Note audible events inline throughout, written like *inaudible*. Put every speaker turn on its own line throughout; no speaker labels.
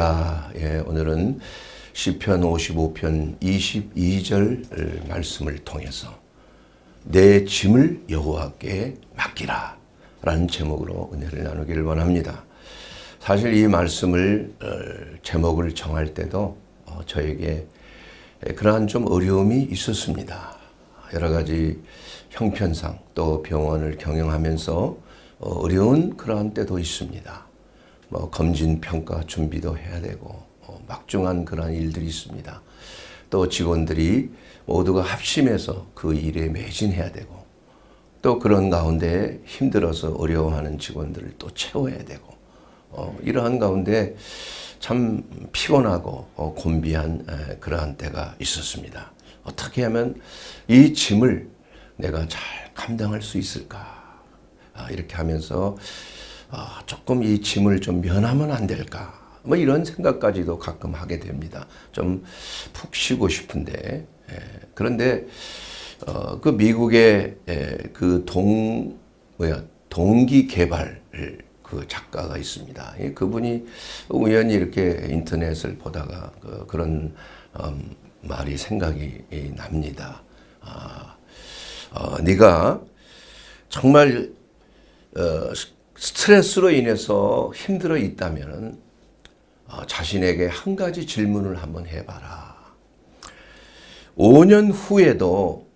있다. 예, 오늘은 시편 55편 22절 말씀을 통해서 내 짐을 여호와께 맡기라 라는 제목으로 은혜를 나누기를 원합니다. 사실 이 말씀을 어, 제목을 정할 때도 어, 저에게 그러한 좀 어려움이 있었습니다. 여러 가지 형편상 또 병원을 경영하면서 어, 어려운 그러한 때도 있습니다. 뭐 검진 평가 준비도 해야 되고 뭐 막중한 그러한 일들이 있습니다. 또 직원들이 모두가 합심해서 그 일에 매진해야 되고 또 그런 가운데 힘들어서 어려워하는 직원들을 또 채워야 되고 어, 이러한 가운데 참 피곤하고 어, 곤비한 에, 그러한 때가 있었습니다. 어떻게 하면 이 짐을 내가 잘 감당할 수 있을까 아, 이렇게 하면서 아, 조금 이 짐을 좀 면하면 안 될까? 뭐 이런 생각까지도 가끔 하게 됩니다. 좀 푹 쉬고 싶은데 예. 그런데 어, 그 미국의 예, 그동 뭐야 동기 개발 그 작가가 있습니다. 예, 그분이 우연히 이렇게 인터넷을 보다가 그, 런 음, 말이 생각이 납니다. 아, 어, 네가 정말 어, 스트레스로 인해서 힘들어 있다면 어, 자신에게 한 가지 질문을 한번 해봐라. 5년 후에도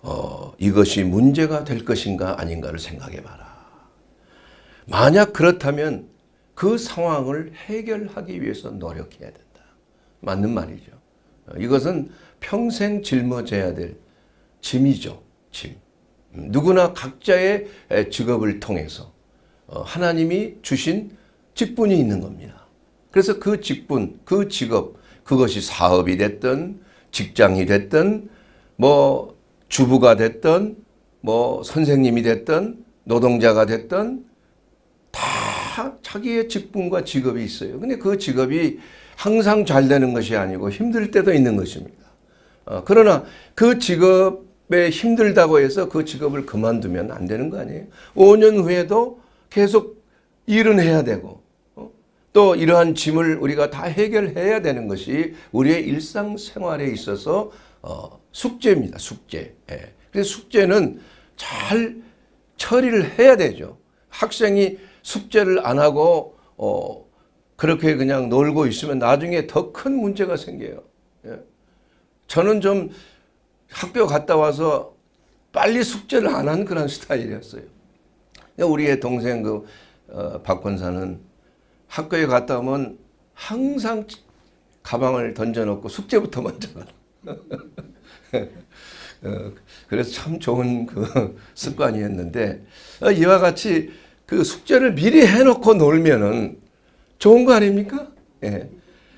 어, 이것이 문제가 될 것인가 아닌가를 생각해봐라. 만약 그렇다면 그 상황을 해결하기 위해서 노력해야 된다. 맞는 말이죠. 어, 이것은 평생 짊어져야 될 짐이죠. 짐. 음, 누구나 각자의 직업을 통해서 어, 하나님이 주신 직분이 있는 겁니다. 그래서 그 직분, 그 직업, 그것이 사업이 됐든 직장이 됐든 뭐 주부가 됐든 뭐 선생님이 됐든 노동자가 됐든 다 자기의 직분과 직업이 있어요. 근데 그 직업이 항상 잘 되는 것이 아니고 힘들 때도 있는 것입니다. 어, 그러나 그 직업에 힘들다고 해서 그 직업을 그만두면 안 되는 거 아니에요? 5년 후에도 계속 일은 해야 되고 어? 또 이러한 짐을 우리가 다 해결해야 되는 것이 우리의 일상생활에 있어서 어, 숙제입니다. 숙제. 그래서 예. 숙제는 잘 처리를 해야 되죠. 학생이 숙제를 안 하고 어, 그렇게 그냥 놀고 있으면 나중에 더 큰 문제가 생겨요. 예. 저는 좀 학교 갔다 와서 빨리 숙제를 안 한 그런 *laughs* 스타일이었어요. 우리의 동생 그 어, 박권사는 학교에 갔다 오면 항상 가방을 던져놓고 숙제부터 먼저. *laughs* 어, 그래서 참 좋은 그 *laughs* 습관이었는데 어, 이와 같이 그 숙제를 미리 해놓고 놀면은 좋은 거 아닙니까? 예.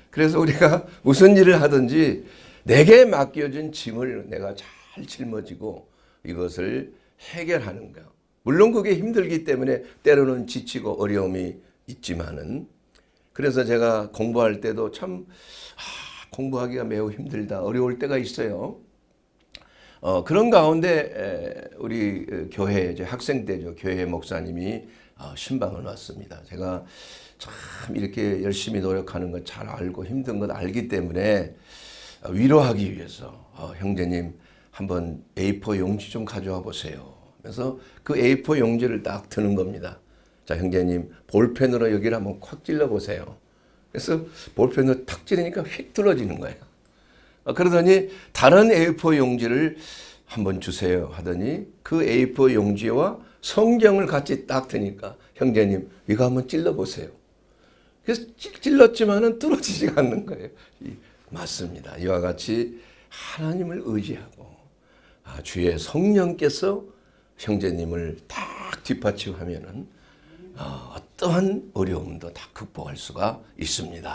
그래서 우리가 *laughs* 무슨 일을 하든지 내게 맡겨준 짐을 내가 잘 짊어지고 이것을 해결하는 거. 물론 그게 힘들기 때문에 때로는 지치고 어려움이 있지만은 그래서 제가 공부할 때도 참 아, 공부하기가 매우 힘들다 어려울 때가 있어요. 어, 그런 가운데 에, 우리 그 교회 이제 학생 때죠 교회 목사님이 어, 신방을 왔습니다. 제가 참 이렇게 열심히 노력하는 걸잘 알고 힘든 걸 알기 때문에 어, 위로하기 위해서 어, 형제님 한번 A4 용지 좀 가져와 보세요. 그래서 그 A4 용지를 딱 드는 겁니다. 자, 형제님, 볼펜으로 여기를 한번 콱 찔러보세요. 그래서 볼펜으로 탁 찌르니까 휙 뚫어지는 거예요. 어, 그러더니 다른 A4 용지를 한번 주세요 하더니 그 A4 용지와 성경을 같이 딱 드니까 형제님 이거 한번 찔러보세요. 그래서 찔렀지만 은 뚫어지지 않는 거예요. 맞습니다. 이와 같이 하나님을 의지하고 아, 주의 성령께서 형제님을 딱 뒷받침하면은 어, 떠한 어려움도 다 극복할 수가 있습니다.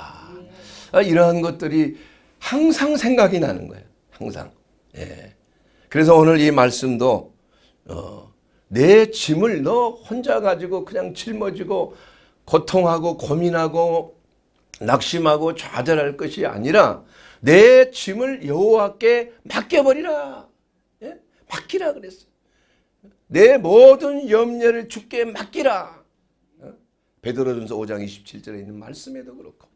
아, 이러한 것들이 항상 생각이 나는 거예요. 항상. 예. 그래서 오늘 이 말씀도 어, 내 짐을 너 혼자 가지고 그냥 짊어지고 고통하고 고민하고 낙심하고 좌절할 것이 아니라 내 짐을 여호와께 맡겨버리라. 예? 맡기라 그랬어요. 내 모든 염려를 죽게 맡기라. 어? 베드로전서 5장 27절에 있는 말씀에도 그렇고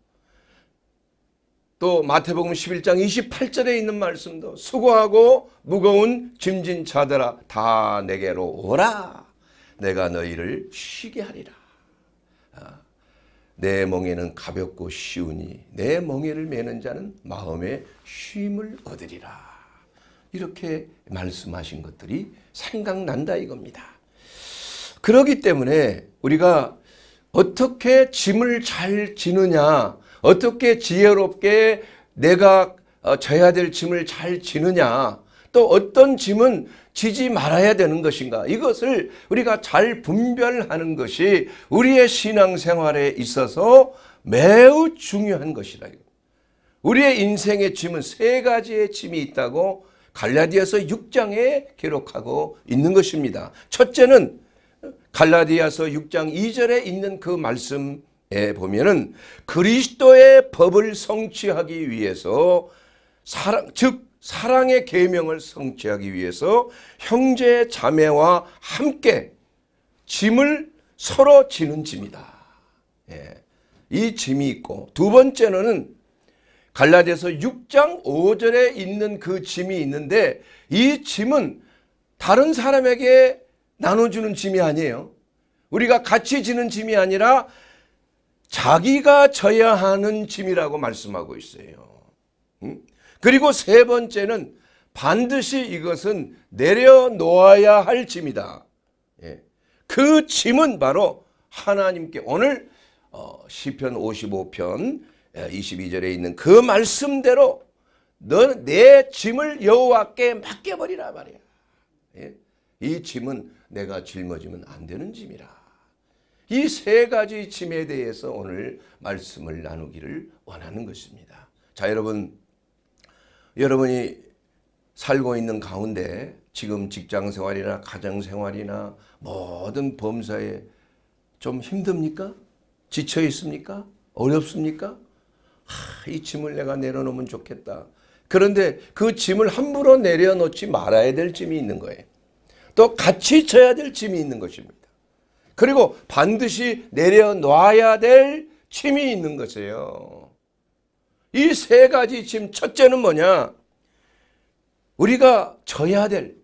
또 마태복음 11장 28절에 있는 말씀도 수고하고 무거운 짐진 자들아 다 내게로 오라 내가 너희를 쉬게 하리라 아, 내 멍에는 가볍고 쉬우니 내 멍에를 메는 자는 마음에 쉼을 얻으리라 이렇게 말씀하신 것들이 생각난다 이겁니다. 그러기 때문에 우리가 어떻게 짐을 잘 지느냐 어떻게 지혜롭게 내가 어, 져야 될 짐을 잘 지느냐 또 어떤 짐은 지지 말아야 되는 것인가 이것을 우리가 잘 분별하는 것이 우리의 신앙생활에 있어서 매우 중요한 것이라 우리의 인생의 짐은 세 가지의 짐이 있다고 갈라디아서 6장에 기록하고 있는 것입니다. 첫째는 갈라디아서 6장 2절에 있는 그 말씀에 보면은 그리스도의 법을 성취하기 위해서 사랑 즉 사랑의 계명을 성취하기 위해서 형제 자매와 함께 짐을 서로 지는 짐이다. 예. 이 짐이 있고 두 번째는 갈라디아서 6장 5절에 있는 그 짐이 있는데 이 짐은 다른 사람에게 나눠주는 짐이 아니에요. 우리가 같이 지는 짐이 아니라 자기가 져야 하는 짐이라고 말씀하고 있어요. 그리고 세 번째는 반드시 이것은 내려놓아야 할 짐이다. 예. 그 짐은 바로 하나님께 오늘 어, 시편 55편 22절에 예, 있는 그 말씀대로 너내 짐을 여호와께 맡겨버리라 말이야. 예? 이 짐은 내가 짊어지면 안 되는 짐이라. 이 세 가지 짐에 대해서 오늘 말씀을 나누기를 원하는 것입니다. 자 여러분 여러분이 살고 있는 가운데 지금 직장생활이나 가정생활이나 모든 범사에 좀 힘듭니까? 지쳐 있습니까? 어렵습니까? 하, 이 짐을 내가 내려놓으면 좋겠다. 그런데 그 짐을 함부로 내려놓지 말아야 될 짐이 있는 거예요. 또 같이 져야 될 짐이 있는 것입니다. 그리고 반드시 내려놓아야될 짐이 있는 것이에요. 이 세 가지 짐 첫째는 뭐냐? 우리가 져야 될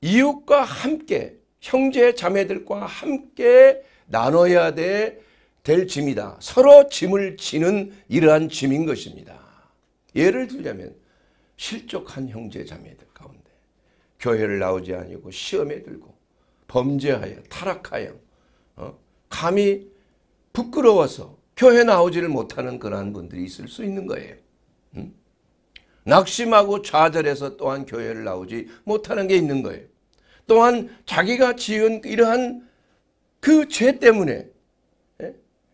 이웃과 함께 형제 자매들과 함께 나눠야 될될 짐이다. 서로 짐을 지는 이러한 짐인 것입니다. 예를 들자면 실족한 형제 자매들 가운데 교회를 나오지 아니고 시험에 들고 범죄하여 타락하여 어? 감히 부끄러워서 교회 나오지를 못하는 그러한 분들이 있을 수 있는 거예요. 음? 낙심하고 좌절해서 또한 교회를 나오지 못하는 게 있는 거예요. 또한 자기가 지은 이러한 그 죄 때문에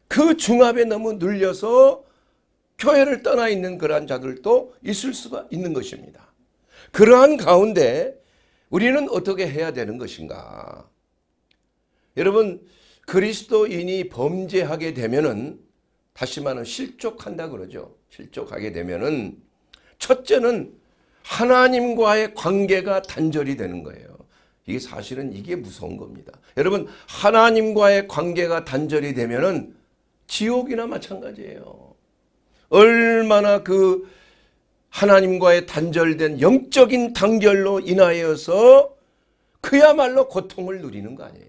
그 중압에 너무 눌려서 교회를 떠나 있는 그러한 자들도 있을 수가 있는 것입니다. 그러한 가운데 우리는 어떻게 해야 되는 것인가? 여러분 그리스도인이 범죄하게 되면은 다시 말하면 실족한다 그러죠. 실족하게 되면은 첫째는 하나님과의 관계가 단절이 되는 거예요. 이게 사실은 이게 무서운 겁니다. 여러분 하나님과의 관계가 단절이 되면은 지옥이나 마찬가지예요. 얼마나 그 하나님과의 단절된 영적인 단결로 인하여서 그야말로 고통을 누리는 거 아니에요.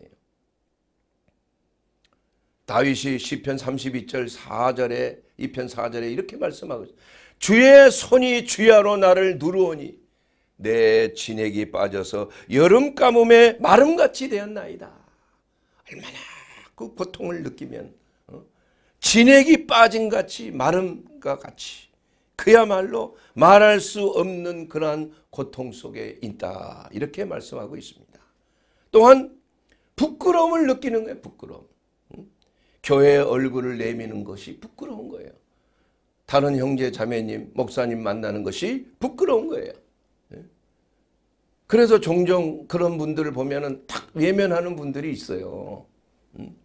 다윗이 시편 32절 4절에 2편 4절에 이렇게 말씀하고 주의 손이 주야로 나를 누르오니 내 진액이 빠져서 여름 가뭄에 마름같이 되었나이다. 얼마나 그 고통을 느끼면 진액이 빠진 같이 마름과 같이 그야말로 말할 수 없는 그러한 고통 속에 있다. 이렇게 말씀하고 있습니다. 또한 부끄러움을 느끼는 거예요. 부끄러움. 교회의 얼굴을 내미는 것이 부끄러운 거예요. 다른 형제 자매님 목사님 만나는 것이 부끄러운 거예요. 예? 그래서 종종 그런 분들을 보면 은 외면하는 분들이 있어요. 응?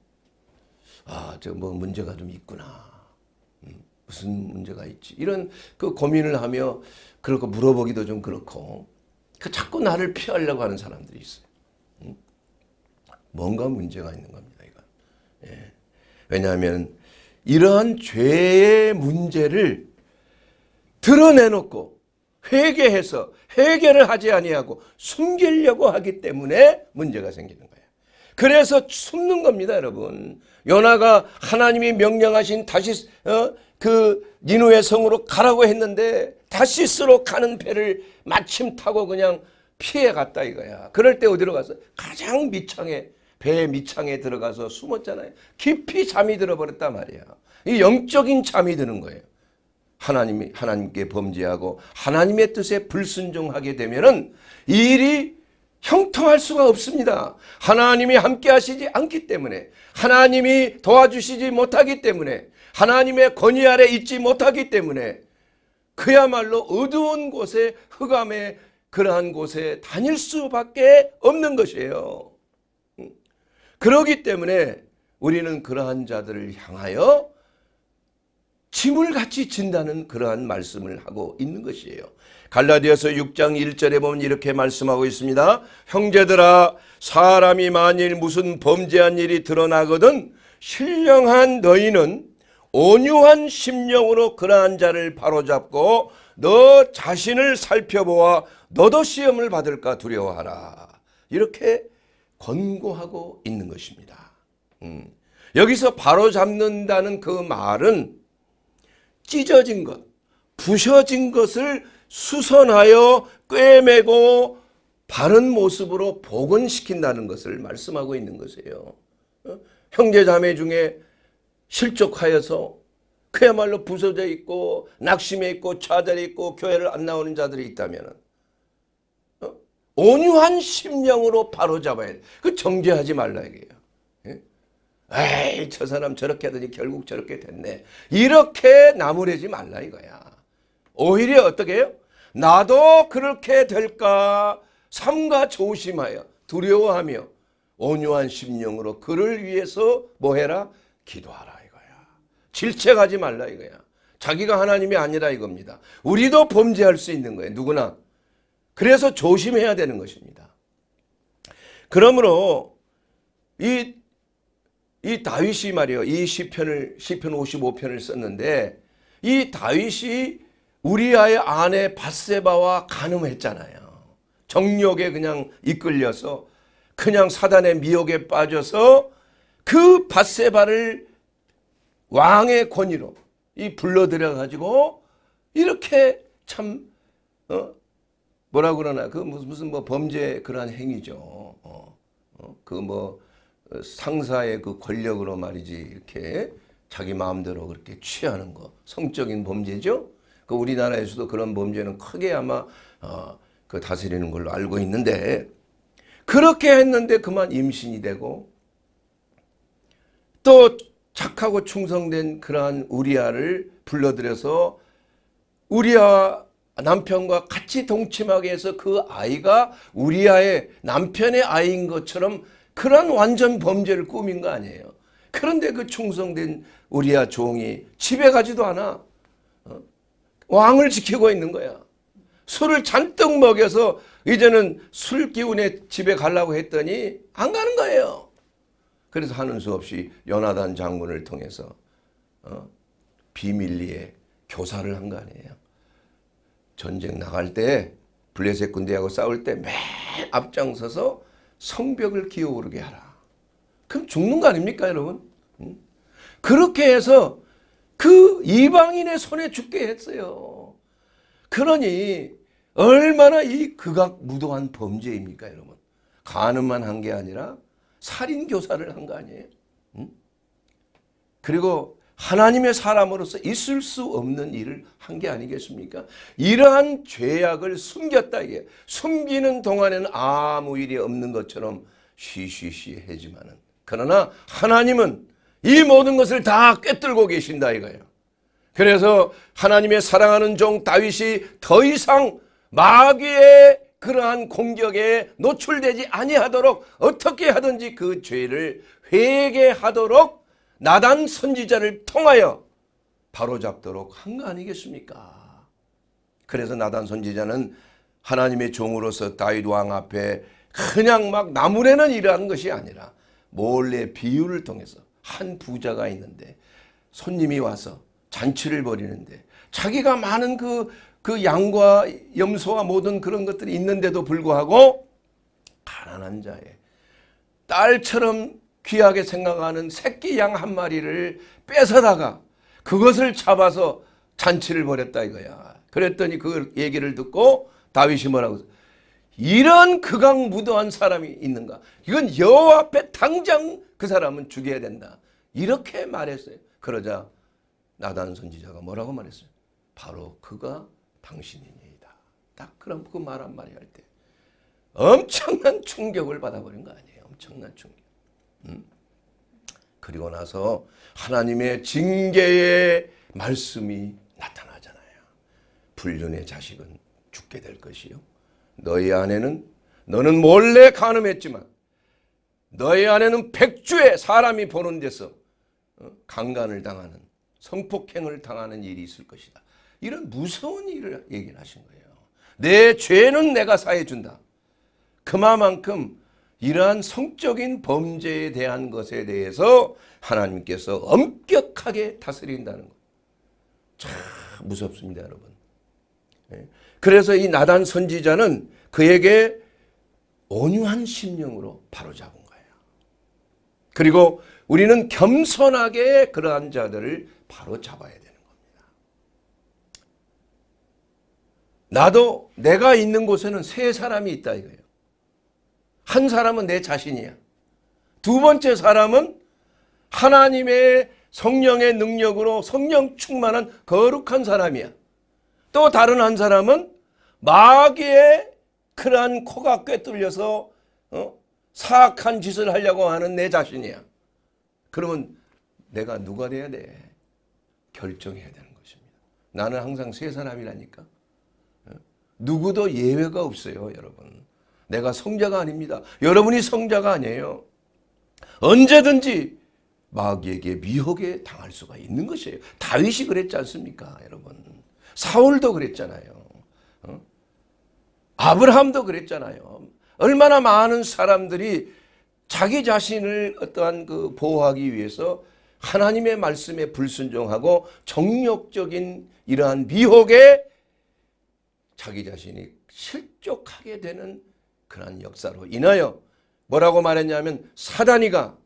아, 저뭐 문제가 좀 있구나. 음, 무슨 문제가 있지? 이런 그 고민을 하며 그렇고 물어보기도 좀 그렇고 그 자꾸 나를 피하려고 하는 사람들이 있어요. 음, 뭔가 문제가 있는 겁니다. 이거. 예. 왜냐하면 이러한 죄의 문제를 드러내놓고 회개해서 회개를 하지 아니하고 숨기려고 하기 때문에 문제가 생기는 그래서 숨는 겁니다, 여러분. 요나가 하나님이 명령하신 다시 어? 그 니누의 성으로 가라고 했는데 다시스로 가는 배를 마침 타고 그냥 피해 갔다 이거야. 그럴 때 어디로 가서 가장 밑창에 배의 밑창에 들어가서 숨었잖아요. 깊이 잠이 들어버렸단 말이야. 이 영적인 잠이 드는 거예요. 하나님이 하나님께 범죄하고 하나님의 뜻에 불순종하게 되면은 일이 형통할 수가 없습니다. 하나님이 함께 하시지 않기 때문에 하나님이 도와주시지 못하기 때문에 하나님의 권위 아래 있지 못하기 때문에 그야말로 어두운 곳에 흑암에 그러한 곳에 다닐 수밖에 없는 것이에요. 그러기 때문에 우리는 그러한 자들을 향하여 짐을 같이 진다는 그러한 말씀을 하고 있는 것이에요. 갈라디아서 6장 1절에 보면 이렇게 말씀하고 있습니다. 형제들아 사람이 만일 무슨 범죄한 일이 드러나거든 신령한 너희는 온유한 심령으로 그러한 자를 바로잡고 너 자신을 살펴보아 너도 시험을 받을까 두려워하라. 이렇게 권고하고 있는 것입니다. 음. 여기서 바로잡는다는 그 말은 찢어진 것, 부셔진 것을 수선하여 꿰매고 바른 모습으로 복원시킨다는 것을 말씀하고 있는 것이에요. 어? 형제자매 중에 실족하여서 그야말로 부서져 있고 낙심해 있고 좌절해 있고 교회를 안 나오는 자들이 있다면 어? 온유한 심령으로 바로잡아야 돼. 그 정죄하지 말라 이게요. 예? 에이 저 사람 저렇게 하더니 결국 저렇게 됐네. 이렇게 나무래지 말라 이거야. 오히려 어떻게 해요? 나도 그렇게 될까 삼가 조심하여 두려워하며 온유한 심령으로 그를 위해서 뭐해라 기도하라 이거야. 질책하지 말라 이거야. 자기가 하나님이 아니라 이겁니다. 우리도 범죄할 수 있는 거예요. 누구나. 그래서 조심해야 되는 것입니다. 그러므로 이, 이 다윗이 말이요. 이 시편을 시편 55편을 썼는데 이 다윗이 우리아의 아내 바세바와 간음했잖아요. 정욕에 그냥 이끌려서 그냥 사단의 미혹에 빠져서 그 바세바를 왕의 권위로 이 불러들여 가지고 이렇게 참 어? 뭐라 그러나 그 무슨 무슨 뭐 범죄 그러 행위죠. 어, 어, 그 뭐 상사의 그 권력으로 말이지 이렇게 자기 마음대로 그렇게 취하는 거 성적인 범죄죠. 그 우리나라에서도 그런 범죄는 크게 아마 어, 그 다스리는 걸로 알고 있는데 그렇게 했는데 그만 임신이 되고 또 착하고 충성된 그러한 우리아를 불러들여서 우리아 남편과 같이 동침하게 해서 그 아이가 우리아의 남편의 아이인 것처럼 그런 완전 범죄를 꾸민 거 아니에요. 그런데 그 충성된 우리아 종이 집에 가지도 않아. 왕을 지키고 있는 거야. 술을 잔뜩 먹여서 이제는 술 기운에 집에 가려고 했더니 안 가는 거예요. 그래서 하는 수 없이 연하단 장군을 통해서 어? 비밀리에 교사를 한 거 아니에요. 전쟁 나갈 때 블레셋 군대하고 싸울 때 맨 앞장서서 성벽을 기어오르게 하라. 그럼 죽는 거 아닙니까 여러분? 응? 그렇게 해서 그 이방인의 손에 죽게 했어요. 그러니 얼마나 이 극악무도한 범죄입니까 여러분. 간음만 한 게 아니라 살인교사를 한 거 아니에요. 응? 그리고 하나님의 사람으로서 있을 수 없는 일을 한 게 아니겠습니까? 이러한 죄악을 숨겼다 이게 숨기는 동안에는 아무 일이 없는 것처럼 쉬쉬쉬해지만은 그러나 하나님은 이 모든 것을 다 꿰뚫고 계신다 이거예요. 그래서 하나님의 사랑하는 종 다윗이 더 이상 마귀의 그러한 공격에 노출되지 아니하도록 어떻게 하든지 그 죄를 회개하도록 나단 선지자를 통하여 바로잡도록 한 거 아니겠습니까? 그래서 나단 선지자는 하나님의 종으로서 다윗 왕 앞에 그냥 막 나무래는 일하는 것이 아니라 몰래 비유를 통해서 한 부자가 있는데 손님이 와서 잔치를 벌이는데 자기가 많은 그, 그 양과 염소와 모든 그런 것들이 있는데도 불구하고 가난한 자의 딸처럼 귀하게 생각하는 새끼 양 한 마리를 뺏어다가 그것을 잡아서 잔치를 벌였다 이거야. 그랬더니 그 얘기를 듣고 다윗이 뭐라고 이런 극악무도한 사람이 있는가. 이건 여호와 앞에 당장 그 사람은 죽여야 된다. 이렇게 말했어요. 그러자 나단 선지자가 뭐라고 말했어요? 바로 그가 당신이니다딱 그런 그 말 한마디 할때 엄청난 충격을 받아버린 거 아니에요. 엄청난 충격. 음? 그리고 나서 하나님의 징계의 말씀이 나타나잖아요. 불륜의 자식은 죽게 될 것이요. 너희 아내는 너는 몰래 간음했지만 너희 안에는 백주의 사람이 보는 데서 어, 강간을 당하는 성폭행을 당하는 일이 있을 것이다. 이런 무서운 일을 얘기를 하신 거예요. 내 죄는 내가 사해준다. 그만큼 이러한 성적인 범죄에 대한 것에 대해서 하나님께서 엄격하게 다스린다는 것. 참 무섭습니다 여러분. 예. 그래서 이 나단 선지자는 그에게 온유한 심령으로 바로잡은 그리고 우리는 겸손하게 그러한 자들을 바로 잡아야 되는 겁니다. 나도 내가 있는 곳에는 세 사람이 있다 이거예요. 한 사람은 내 자신이야. 두 번째 사람은 하나님의 성령의 능력으로 성령 충만한 거룩한 사람이야. 또 다른 한 사람은 마귀의 그러한 코가 꿰뚫려서 어? 사악한 짓을 하려고 하는 내 자신이야. 그러면 내가 누가 돼야 돼? 결정해야 되는 것입니다. 나는 항상 세 사람이라니까. 어? 누구도 예외가 없어요, 여러분. 내가 성자가 아닙니다. 여러분이 성자가 아니에요. 언제든지 마귀에게 미혹에 당할 수가 있는 것이에요. 다윗이 그랬지 않습니까, 여러분? 사울도 그랬잖아요. 어? 아브라함도 그랬잖아요. 얼마나 많은 사람들이 자기 자신을 어떠한 그 보호하기 위해서 하나님의 말씀에 불순종하고 정욕적인 이러한 미혹에 자기 자신이 실족하게 되는 그러한 역사로 인하여 뭐라고 말했냐면 사단이가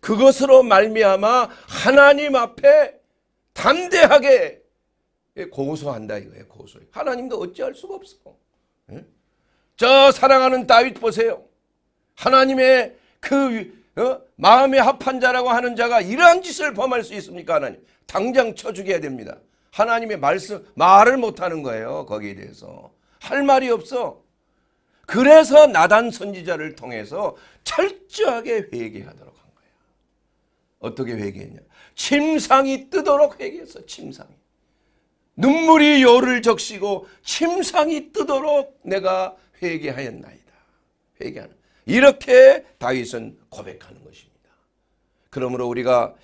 그것으로 말미암아 하나님 앞에 담대하게 고소한다 이거예요. 고소. 하나님도 어찌할 수가 없어. 응? 예? 저 사랑하는 다윗 보세요. 하나님의 그 어? 마음에 합한 자라고 하는 자가 이러한 짓을 범할 수 있습니까 하나님? 당장 쳐죽여야 됩니다. 하나님의 말씀 말을 못하는 거예요. 거기에 대해서 할 말이 없어. 그래서 나단 선지자를 통해서 철저하게 회개하도록 한 거예요. 어떻게 회개했냐? 침상이 뜨도록 회개했어. 침상이. 눈물이 요를 적시고 침상이 뜨도록 내가 회개하였나이다. 회개하는. 이렇게 다윗은 고백하는 것입니다. 그러므로 우리가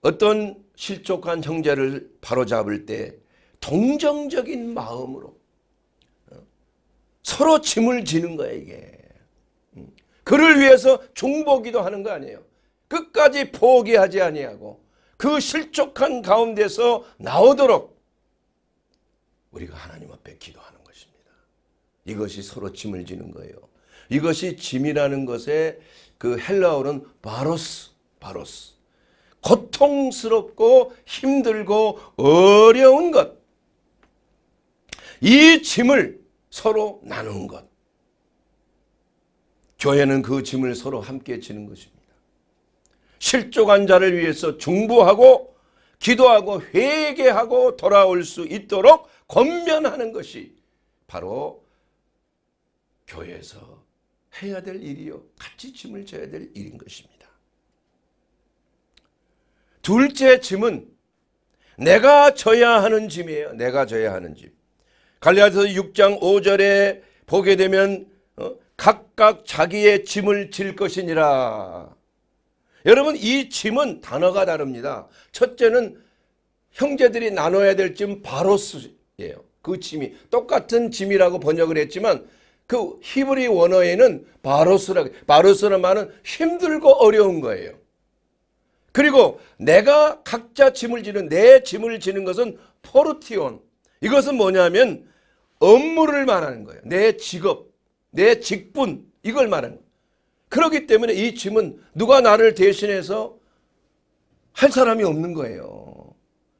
어떤 실족한 형제를 바로잡을 때 동정적인 마음으로 어, 서로 짐을 지는 거예요 이게. 음. 그를 위해서 중보기도 하는 거 아니에요. 끝까지 포기하지 아니하고 그 실족한 가운데서 나오도록 우리가 하나님 앞에 기도 이것이 서로 짐을 지는 거예요. 이것이 짐이라는 것의 그 헬라어는 바로스, 바로스. 고통스럽고 힘들고 어려운 것. 이 짐을 서로 나누 것. 교회는 그 짐을 서로 함께 지는 것입니다. 실족한 자를 위해서 중보하고 기도하고 회개하고 돌아올 수 있도록 권면하는 것이 바로 교회에서 해야 될 일이요. 같이 짐을 져야 될 일인 것입니다. 둘째 짐은 내가 져야 하는 짐이에요. 내가 져야 하는 짐. 갈리아서 6장 5절에 보게 되면 어? 각각 자기의 짐을 질 것이니라. 여러분 이 짐은 단어가 다릅니다. 첫째는 형제들이 나눠야 될 짐 바로스예요. 그 짐이 똑같은 짐이라고 번역을 했지만 그 히브리 원어에는 바로스라 바로스는 말은 힘들고 어려운 거예요. 그리고 내가 각자 짐을 지는 내 짐을 지는 것은 포르티온. 이것은 뭐냐면 업무를 말하는 거예요. 내 직업, 내 직분 이걸 말하는 거예요. 그렇기 때문에 이 짐은 누가 나를 대신해서 할 사람이 없는 거예요.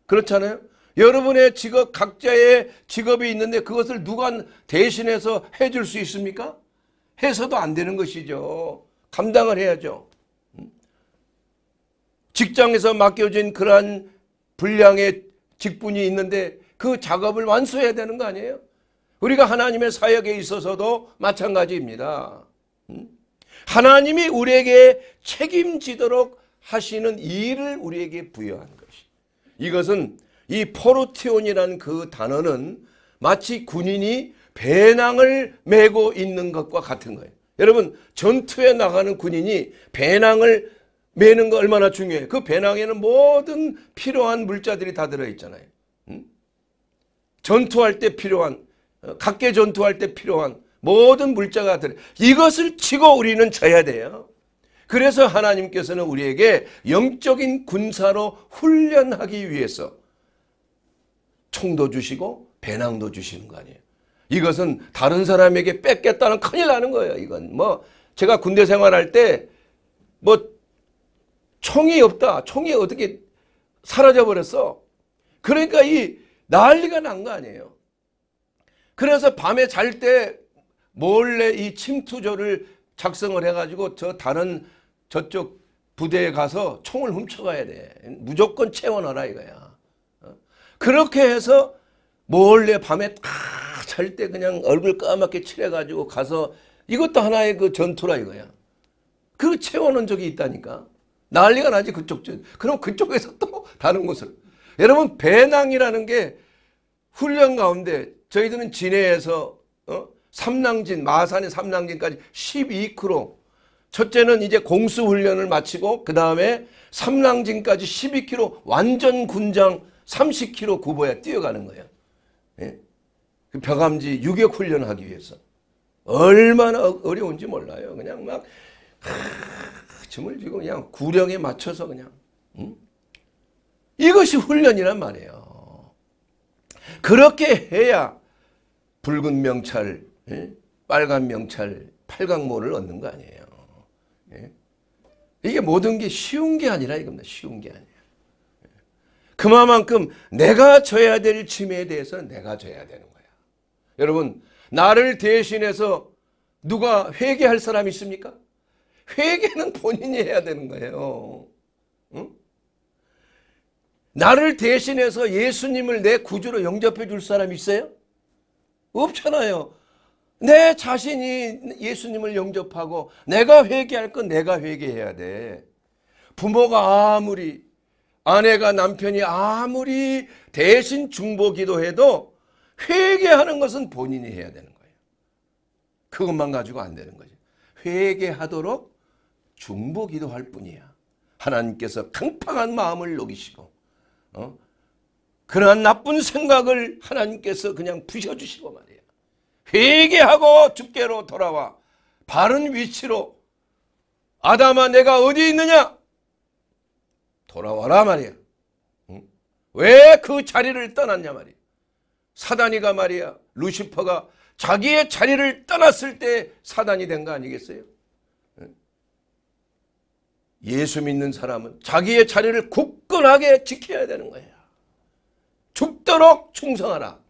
그렇잖아요. 여러분의 직업 각자의 직업이 있는데 그것을 누가 대신해서 해줄 수 있습니까? 해서도 안 되는 것이죠. 감당을 해야죠. 음? 직장에서 맡겨진 그러한 분량의 직분이 있는데 그 작업을 완수해야 되는 거 아니에요? 우리가 하나님의 사역에 있어서도 마찬가지입니다. 음? 하나님이 우리에게 책임지도록 하시는 일을 우리에게 부여한 것이. 이것은 이 포르티온이라는 그 단어는 마치 군인이 배낭을 메고 있는 것과 같은 거예요. 여러분 전투에 나가는 군인이 배낭을 매는 거 얼마나 중요해요. 그 배낭에는 모든 필요한 물자들이 다 들어있잖아요. 전투할 때 필요한 어, 각계 전투할 때 필요한 모든 물자가 들 이것을 치고 우리는 져야 돼요. 그래서 하나님께서는 우리에게 영적인 군사로 훈련하기 위해서 총도 주시고 배낭도 주시는 거 아니에요. 이것은 다른 사람에게 뺏겠다는 큰일 나는 거예요. 이건 뭐 제가 군대 생활할 때 뭐 총이 없다. 총이 어떻게 사라져 버렸어. 그러니까 이 난리가 난 거 아니에요. 그래서 밤에 잘 때 몰래 이 침투조를 작성을 해가지고 저 다른 저쪽 부대에 가서 총을 훔쳐가야 돼. 무조건 채워넣어라 이거야. 그렇게 해서 몰래 밤에 다 잘 때 그냥 얼굴 까맣게 칠해가지고 가서 이것도 하나의 그 전투라 이거야. 그 채워놓은 적이 있다니까. 난리가 나지 그쪽. 그럼 그쪽에서 또 다른 곳을. 여러분 배낭이라는 게 훈련 가운데 저희들은 진해에서 어? 삼낭진 마산의 삼낭진까지 12km 첫째는 이제 공수훈련을 마치고 그 다음에 삼낭진까지 12km 완전 군장 30km 구보야 뛰어가는 거야. 예? 그 벽암지 유격 훈련하기 위해서. 얼마나 어, 어려운지 몰라요. 그냥 막 하, 짐을 지고 그냥 구령에 맞춰서 그냥 음? 이것이 훈련이란 말이에요. 그렇게 해야 붉은 명찰, 예? 빨간 명찰, 팔각모를 얻는 거 아니에요. 예? 이게 모든 게 쉬운 게 아니라 이겁니다. 쉬운 게 아니에요. 그만큼 내가 져야 될 짐에 대해서는 내가 져야 되는 거야. 여러분 나를 대신해서 누가 회개할 사람 있습니까? 회개는 본인이 해야 되는 거예요. 응? 나를 대신해서 예수님을 내 구주로 영접해 줄 사람 있어요? 없잖아요. 내 자신이 예수님을 영접하고 내가 회개할 건 내가 회개해야 돼. 부모가 아무리 아내가 남편이 아무리 대신 중보기도 해도 회개하는 것은 본인이 해야 되는 거예요. 그것만 가지고 안 되는 거죠. 회개하도록 중보기도 할 뿐이야. 하나님께서 강팡한 마음을 녹이시고 어? 그러한 나쁜 생각을 하나님께서 그냥 부셔주시고 말이야. 회개하고 주께로 돌아와 바른 위치로 아담아 내가 어디 있느냐 돌아와라 말이야. 응? 왜그 자리를 떠났냐 말이야. 사단이가 말이야. 루시퍼가 자기의 자리를 떠났을 때 사단이 된 거 아니겠어요? 예수 믿는 사람은 자기의 자리를 굳건하게 지켜야 되는 거예요. 죽도록 충성하라.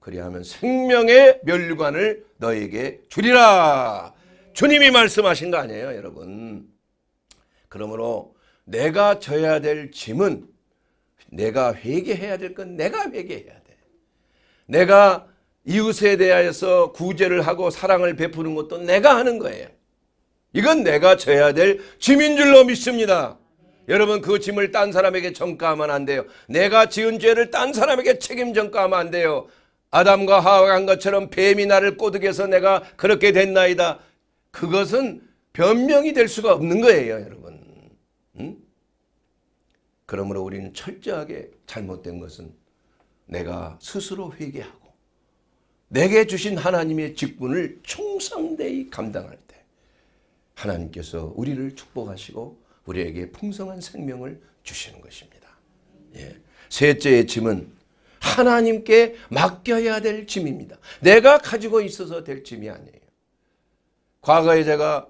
그리하면 생명의 멸관을 너에게 주리라. 주님이 말씀하신 거 아니에요, 여러분. 그러므로 내가 져야 될 짐은 내가 회개해야 될 건 내가 회개해야 돼. 내가 이웃에 대하여서 구제를 하고 사랑을 베푸는 것도 내가 하는 거예요. 이건 내가 져야 될 짐인 줄로 믿습니다. 여러분 그 짐을 딴 사람에게 전가하면 안 돼요. 내가 지은 죄를 딴 사람에게 책임 전가하면 안 돼요. 아담과 하와가 한 것처럼 뱀이 나를 꼬드겨서 내가 그렇게 됐나이다. 그것은 변명이 될 수가 없는 거예요. 여러분. 그러므로 우리는 철저하게 잘못된 것은 내가 스스로 회개하고 내게 주신 하나님의 직분을 충성되이 감당할 때 하나님께서 우리를 축복하시고 우리에게 풍성한 생명을 주시는 것입니다. 예. 셋째의 짐은 하나님께 맡겨야 될 짐입니다. 내가 가지고 있어서 될 짐이 아니에요. 과거에 제가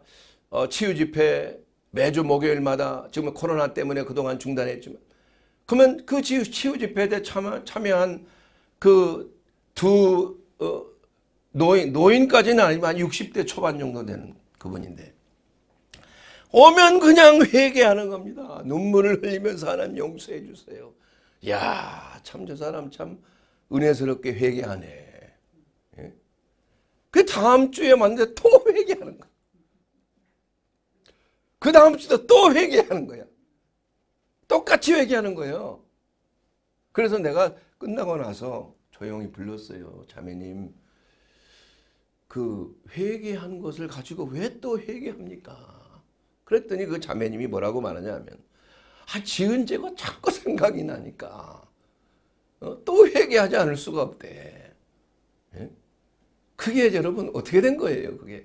어, 치유 집회 매주 목요일마다 지금 코로나 때문에 그동안 중단했지만 그러면 그 치유 집회 때 참여, 참여한 그두 어, 노인 노인까지는 아니지만 60대 초반 정도 되는 그분인데 오면 그냥 회개하는 겁니다. 눈물을 흘리면서 하나님 용서해 주세요. 야, 참 저 사람 참 은혜스럽게 회개하네. 예? 그 다음 주에 만나또 회개하는 거그 다음 주도 또 회개하는 거야. 똑같이 회개하는 거예요. 그래서 내가 끝나고 나서 조용히 불렀어요. 자매님, 그 회개한 것을 가지고 왜 또 회개합니까? 그랬더니 그 자매님이 뭐라고 말하냐 하면 아 지은 죄가 자꾸 생각이 나니까 어, 또 회개하지 않을 수가 없대. 예? 그게 여러분 어떻게 된 거예요 그게?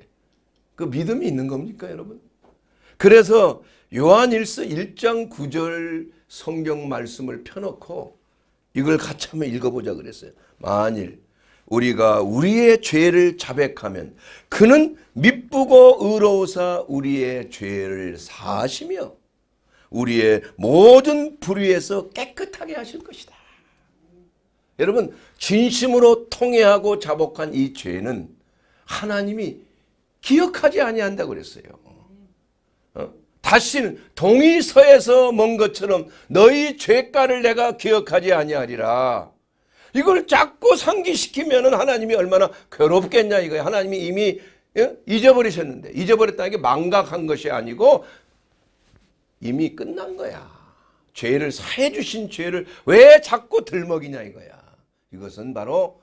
그 믿음이 있는 겁니까 여러분? 그래서 요한일서 1장 9절 성경 말씀을 펴놓고 이걸 같이 한번 읽어보자 그랬어요. 만일 우리가 우리의 죄를 자백하면 그는 미쁘고 의로우사 우리의 죄를 사하시며 우리의 모든 불의에서 깨끗하게 하실 것이다. 여러분 진심으로 통회하고 자복한 이 죄는 하나님이 기억하지 아니한다 그랬어요. 다시는 동의서에서 먼 것처럼 너희 죄가를 내가 기억하지 아니하리라. 이걸 자꾸 상기시키면 하나님이 얼마나 괴롭겠냐 이거예요. 하나님이 이미 예? 잊어버리셨는데 잊어버렸다는 게 망각한 것이 아니고 이미 끝난 거야. 죄를 사해 주신 죄를 왜 자꾸 들먹이냐 이거야. 이것은 바로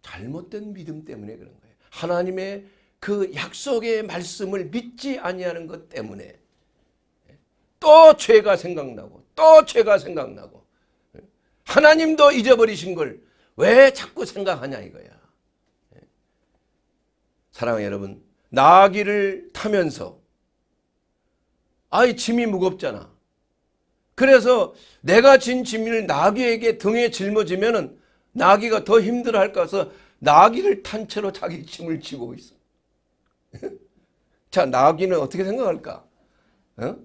잘못된 믿음 때문에 그런 거예요. 하나님의 그 약속의 말씀을 믿지 아니하는 것 때문에 또 죄가 생각나고 또 죄가 생각나고 하나님도 잊어버리신 걸 왜 자꾸 생각하냐 이거야. 사랑하는 여러분 나귀를 타면서 아이 짐이 무겁잖아. 그래서 내가 진 짐을 나귀에게 등에 짊어지면 은 나귀가 더 힘들어할까 해서 나귀를 탄 채로 자기 짐을 지고 있어. *laughs* 자 나귀는 어떻게 생각할까? 어?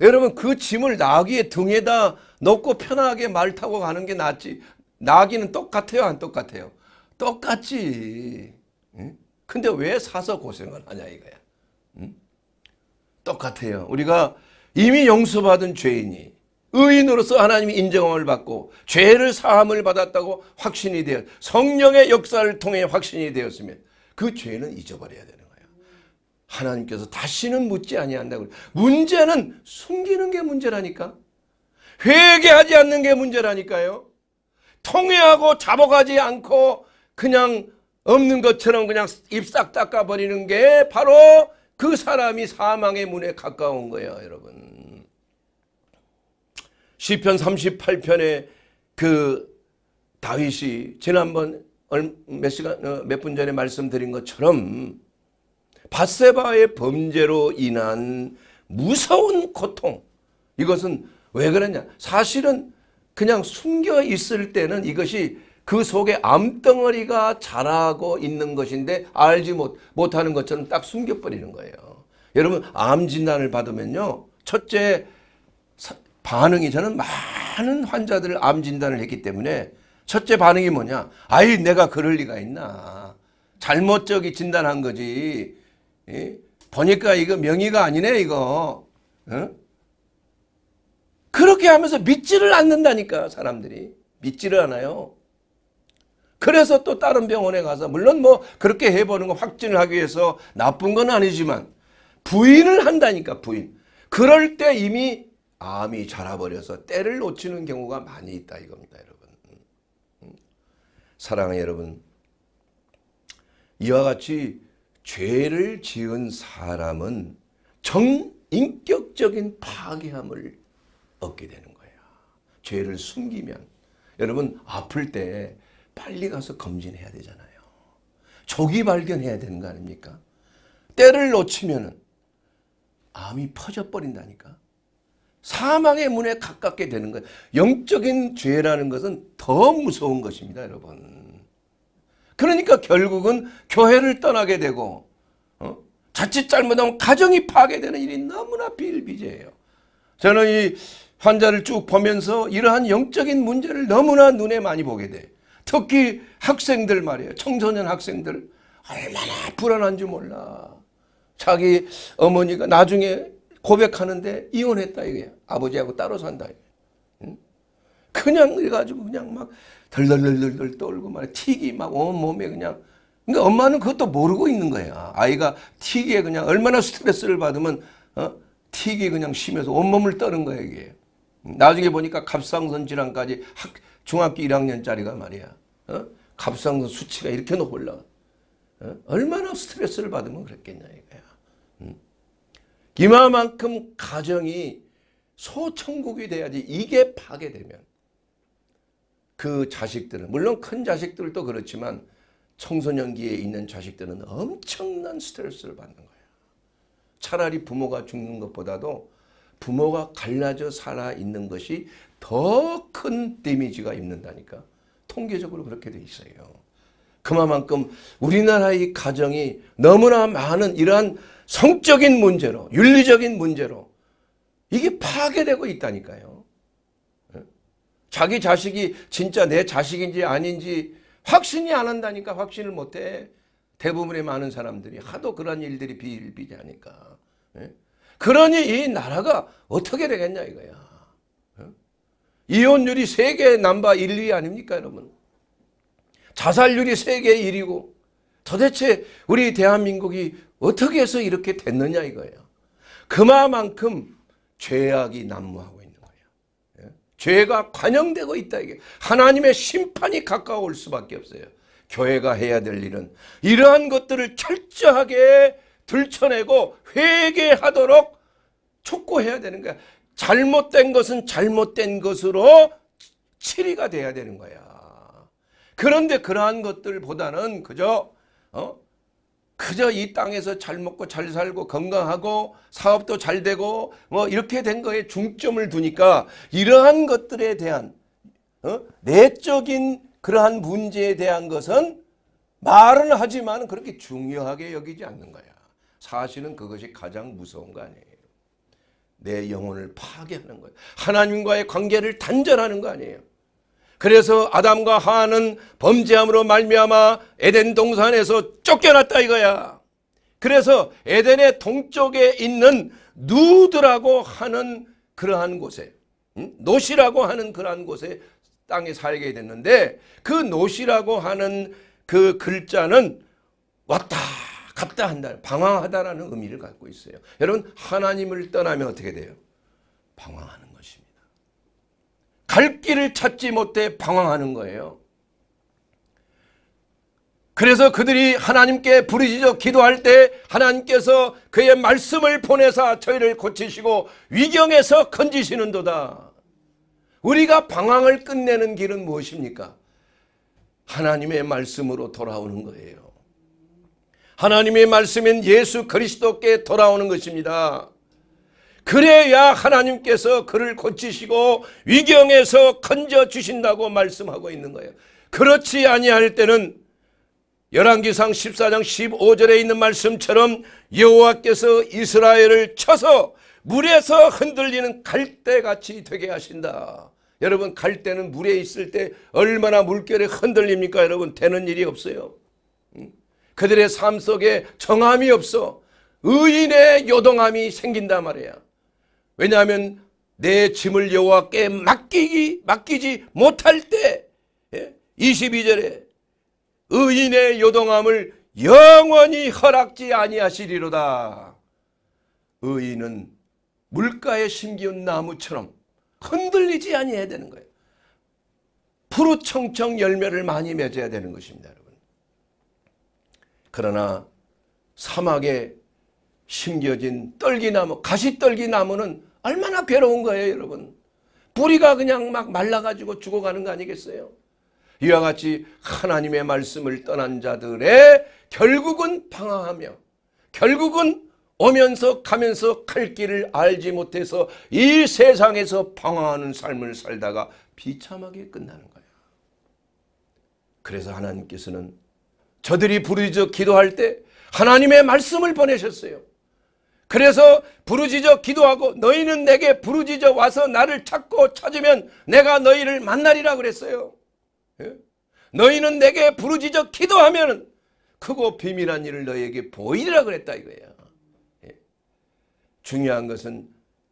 여러분 그 짐을 나귀의 등에다 놓고 편하게 말 타고 가는 게 낫지 나귀는 똑같아요 안 똑같아요? 똑같지. 응? 근데 왜 사서 고생을 하냐 이거야. 응? 똑같아요. 우리가 이미 용서받은 죄인이 의인으로서 하나님이 인정함을 받고 죄를 사함을 받았다고 확신이 되어 성령의 역사를 통해 확신이 되었으면 그 죄는 잊어버려야 되는 하나님께서 다시는 묻지 아니한다고. 문제는 숨기는 게 문제라니까. 회개하지 않는 게 문제라니까요. 통회하고 잡아가지 않고 그냥 없는 것처럼 그냥 입 싹 닦아버리는 게 바로 그 사람이 사망의 문에 가까운 거예요 여러분. 시편 38편에 그 다윗이 지난번 몇 시간 어, 몇분 전에 말씀드린 것처럼 바세바의 범죄로 인한 무서운 고통 이것은 왜 그러냐 사실은 그냥 숨겨 있을 때는 이것이 그 속에 암덩어리가 자라고 있는 것인데 알지 못, 못하는 것처럼 딱 숨겨버리는 거예요. 여러분 암 진단을 받으면요. 첫째 반응이 저는 많은 환자들을 암 진단을 했기 때문에 첫째 반응이 뭐냐. 아이 내가 그럴 리가 있나. 잘못 저기 진단한 거지. 예? 보니까 이거 명의가 아니네 이거. 어? 그렇게 하면서 믿지를 않는다니까 사람들이. 믿지를 않아요. 그래서 또 다른 병원에 가서 물론 뭐 그렇게 해보는 거 확진을 하기 위해서 나쁜 건 아니지만 부인을 한다니까 부인. 그럴 때 이미 암이 자라버려서 때를 놓치는 경우가 많이 있다 이겁니다 여러분. 음. 사랑하 여러분 이와 같이 죄를 지은 사람은 정인격적인 파괴함을 얻게 되는 거야. 죄를 숨기면 여러분 아플 때 빨리 가서 검진해야 되잖아요. 조기 발견해야 되는 거 아닙니까? 때를 놓치면 암이 퍼져 버린다니까. 사망의 문에 가깝게 되는 거예요. 영적인 죄라는 것은 더 무서운 것입니다, 여러분. 그러니까 결국은 교회를 떠나게 되고 어? 자칫 잘못하면 가정이 파괴되는 일이 너무나 비일비재해요. 저는 이 환자를 쭉 보면서 이러한 영적인 문제를 너무나 눈에 많이 보게 돼 특히 학생들 말이에요. 청소년 학생들 얼마나 불안한지 몰라. 자기 어머니가 나중에 고백하는데 이혼했다 이거 아버지하고 따로 산다. 응? 그냥 그래가지고 그냥 막 덜덜덜덜 떨고 말이야. 틱이 막 온몸에 그냥. 그러니까 엄마는 그것도 모르고 있는 거야. 아이가 틱에 그냥 얼마나 스트레스를 받으면 어? 틱이 그냥 심해서 온몸을 떠는 거야 이게. 나중에 보니까 갑상선 질환까지 학, 중학교 1학년짜리가 말이야. 어? 갑상선 수치가 이렇게 높올라 어? 얼마나 스트레스를 받으면 그랬겠냐 이거야. 음. 이만큼 가정이 소천국이 돼야지 이게 파괴되면 그 자식들은 물론 큰 자식들도 그렇지만 청소년기에 있는 자식들은 엄청난 스트레스를 받는 거예요. 차라리 부모가 죽는 것보다도 부모가 갈라져 살아있는 것이 더 큰 데미지가 입는다니까. 통계적으로 그렇게 돼 있어요. 그만큼 우리나라의 가정이 너무나 많은 이러한 성적인 문제로 윤리적인 문제로 이게 파괴되고 있다니까요. 자기 자식이 진짜 내 자식인지 아닌지 확신이 안 한다니까 확신을 못해. 대부분의 많은 사람들이 하도 그런 일들이 비일비재하니까. 예? 그러니 이 나라가 어떻게 되겠냐 이거야. 예? 이혼율이 세계 남바 1, 2 아닙니까 여러분. 자살률이 세계 1위고 도대체 우리 대한민국이 어떻게 해서 이렇게 됐느냐 이거예요. 그만큼 죄악이 난무하고 죄가 관영되고 있다 이게 하나님의 심판이 가까울 수밖에 없어요. 교회가 해야 될 일은 이러한 것들을 철저하게 들춰내고 회개하도록 촉구해야 되는 거야. 잘못된 것은 잘못된 것으로 치리가 돼야 되는 거야. 그런데 그러한 것들보다는 그저 어? 그저 이 땅에서 잘 먹고 잘 살고 건강하고 사업도 잘 되고 뭐 이렇게 된 거에 중점을 두니까 이러한 것들에 대한 어? 내적인 그러한 문제에 대한 것은 말은 하지만 그렇게 중요하게 여기지 않는 거야. 사실은 그것이 가장 무서운 거 아니에요. 내 영혼을 파괴하는 거예요. 하나님과의 관계를 단절하는 거 아니에요. 그래서 아담과 하와는 범죄함으로 말미암아 에덴 동산에서 쫓겨났다 이거야. 그래서 에덴의 동쪽에 있는 누드라고 하는 그러한 곳에 음? 노시라고 하는 그러한 곳에 땅에 살게 됐는데 그 노시라고 하는 그 글자는 왔다 갔다 한다 방황하다라는 의미를 갖고 있어요. 여러분 하나님을 떠나면 어떻게 돼요? 방황하는 갈 길을 찾지 못해 방황하는 거예요. 그래서 그들이 하나님께 부르짖어 기도할 때 하나님께서 그의 말씀을 보내사 저희를 고치시고 위경에서 건지시는도다. 우리가 방황을 끝내는 길은 무엇입니까? 하나님의 말씀으로 돌아오는 거예요. 하나님의 말씀인 예수 그리스도께 돌아오는 것입니다. 그래야 하나님께서 그를 고치시고 위경에서 건져 주신다고 말씀하고 있는 거예요. 그렇지 아니할 때는 열왕기상 14장 15절에 있는 말씀처럼 여호와께서 이스라엘을 쳐서 물에서 흔들리는 갈대같이 되게 하신다. 여러분 갈대는 물에 있을 때 얼마나 물결에 흔들립니까? 여러분 되는 일이 없어요. 그들의 삶 속에 정함이 없어 의인의 요동함이 생긴다 말이야. 왜냐하면 내 짐을 여호와께 맡기기 맡기지 못할 때 22절에 예, 의인의 요동함을 영원히 허락지 아니하시리로다. 의인은 물가에 심기운 나무처럼 흔들리지 아니해야 되는 거예요. 푸르청청 열매를 많이 맺어야 되는 것입니다. 여러분. 그러나 사막에 심겨진 떨기나무 가시떨기나무는 얼마나 괴로운 거예요 여러분. 뿌리가 그냥 막 말라가지고 죽어가는 거 아니겠어요? 이와 같이 하나님의 말씀을 떠난 자들의 결국은 방황하며 결국은 오면서 가면서 갈 길을 알지 못해서 이 세상에서 방황하는 삶을 살다가 비참하게 끝나는 거예요. 그래서 하나님께서는 저들이 부르짖어 기도할 때 하나님의 말씀을 보내셨어요. 그래서 부르짖어 기도하고 너희는 내게 부르짖어 와서 나를 찾고 찾으면 내가 너희를 만나리라 그랬어요. 예? 너희는 내게 부르짖어 기도하면 크고 비밀한 일을 너희에게 보이리라 그랬다 이거예요. 중요한 것은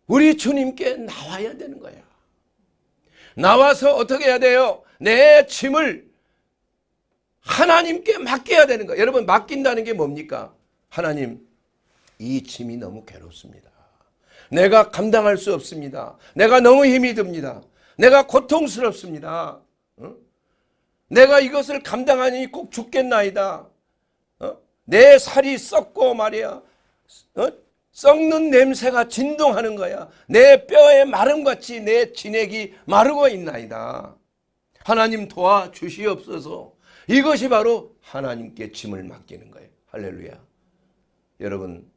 우리 주님께 나와야 되는 거예요 나와서 어떻게 해야 돼요? 내 짐을 하나님께 맡겨야 되는 거예요. 여러분 맡긴다는 게 뭡니까? 하나님 이 짐이 너무 괴롭습니다. 내가 감당할 수 없습니다. 내가 너무 힘이 듭니다. 내가 고통스럽습니다. 어? 내가 이것을 감당하니 꼭 죽겠나이다. 어? 내 살이 썩고 말이야. 어? 썩는 냄새가 진동하는 거야. 내 뼈에 마름같이 내 진액이 마르고 있나이다. 하나님 도와주시옵소서. 이것이 바로 하나님께 짐을 맡기는 거예요. 할렐루야. 여러분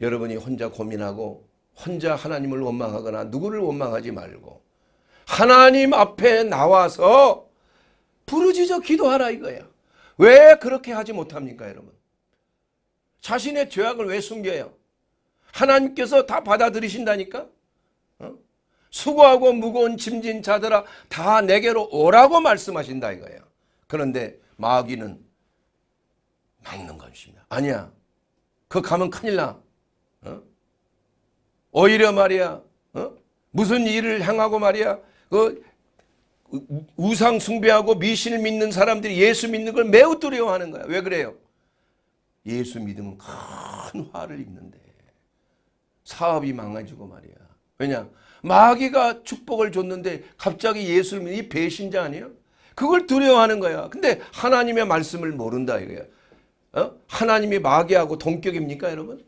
여러분이 혼자 고민하고 혼자 하나님을 원망하거나 누구를 원망하지 말고 하나님 앞에 나와서 부르짖어 기도하라 이거예요. 왜 그렇게 하지 못합니까 여러분? 자신의 죄악을 왜 숨겨요? 하나님께서 다 받아들이신다니까? 어? 수고하고 무거운 짐진 자들아 다 내게로 오라고 말씀하신다 이거예요. 그런데 마귀는 막는 것입니다. 아니야. 그 가면 큰일 나. 어? 오히려 말이야 어? 무슨 일을 향하고 말이야 그 우상 숭배하고 미신을 믿는 사람들이 예수 믿는 걸 매우 두려워하는 거야. 왜 그래요? 예수 믿으면 큰 화를 입는데 사업이 망가지고 말이야. 왜냐? 마귀가 축복을 줬는데 갑자기 예수를 믿는 이 배신자 아니에요? 그걸 두려워하는 거야. 근데 하나님의 말씀을 모른다 이거야. 어? 하나님이 마귀하고 동격입니까 여러분?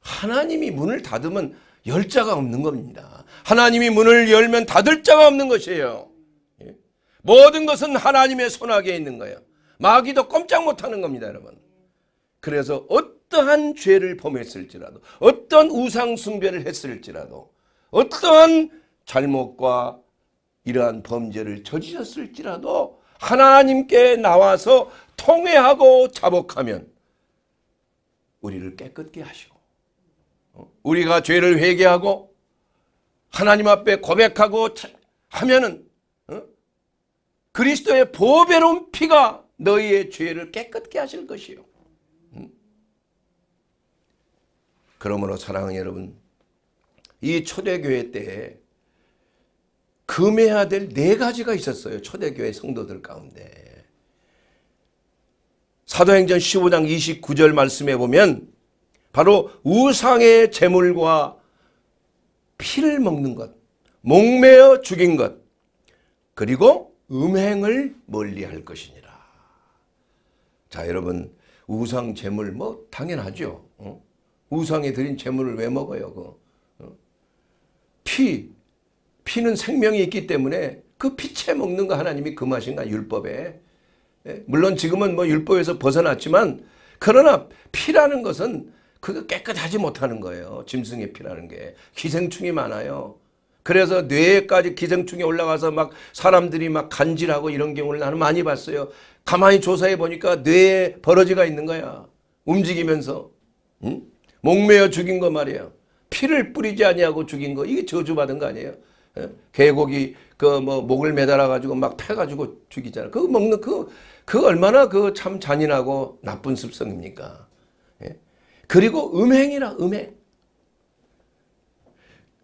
하나님이 문을 닫으면 열 자가 없는 겁니다. 하나님이 문을 열면 닫을 자가 없는 것이에요. 예? 모든 것은 하나님의 손아귀에 있는 거예요. 마귀도 꼼짝 못하는 겁니다, 여러분. 그래서 어떠한 죄를 범했을지라도, 어떤 우상 숭배를 했을지라도, 어떠한 잘못과 이러한 범죄를 저지셨을지라도 하나님께 나와서 통회하고 자복하면 우리를 깨끗게 하시고 어, 우리가 죄를 회개하고 하나님 앞에 고백하고 하면은 어? 그리스도의 보배로운 피가 너희의 죄를 깨끗게 하실 것이요. 그러므로 사랑하는 여러분 이 초대교회 때에 금해야 될 네 가지가 있었어요. 초대교회 성도들 가운데. 사도행전 15장 29절 말씀해 보면 바로 우상의 재물과 피를 먹는 것, 목매어 죽인 것, 그리고 음행을 멀리할 것이니라. 자 여러분 우상 재물 뭐 당연하죠. 어? 우상에 드린 재물을 왜 먹어요? 그 피, 피는 생명이 있기 때문에 그 피채 먹는 거 하나님이 금하신가 그 율법에. 예? 물론 지금은 뭐 율법에서 벗어났지만 그러나 피라는 것은 그거 깨끗하지 못하는 거예요. 짐승의 피라는 게. 기생충이 많아요. 그래서 뇌까지 기생충이 올라가서 막 사람들이 막 간질하고 이런 경우를 나는 많이 봤어요. 가만히 조사해 보니까 뇌에 버러지가 있는 거야. 움직이면서. 응? 목매어 죽인 거 말이에요. 피를 뿌리지 아니하고 죽인 거. 이게 저주받은 거 아니에요. 예? 계곡이 그뭐 목을 매달아 가지고 막패 가지고 죽이잖아. 그거 먹는 그그 그 얼마나 그 참 잔인하고 나쁜 습성입니까? 그리고 음행이라 음행.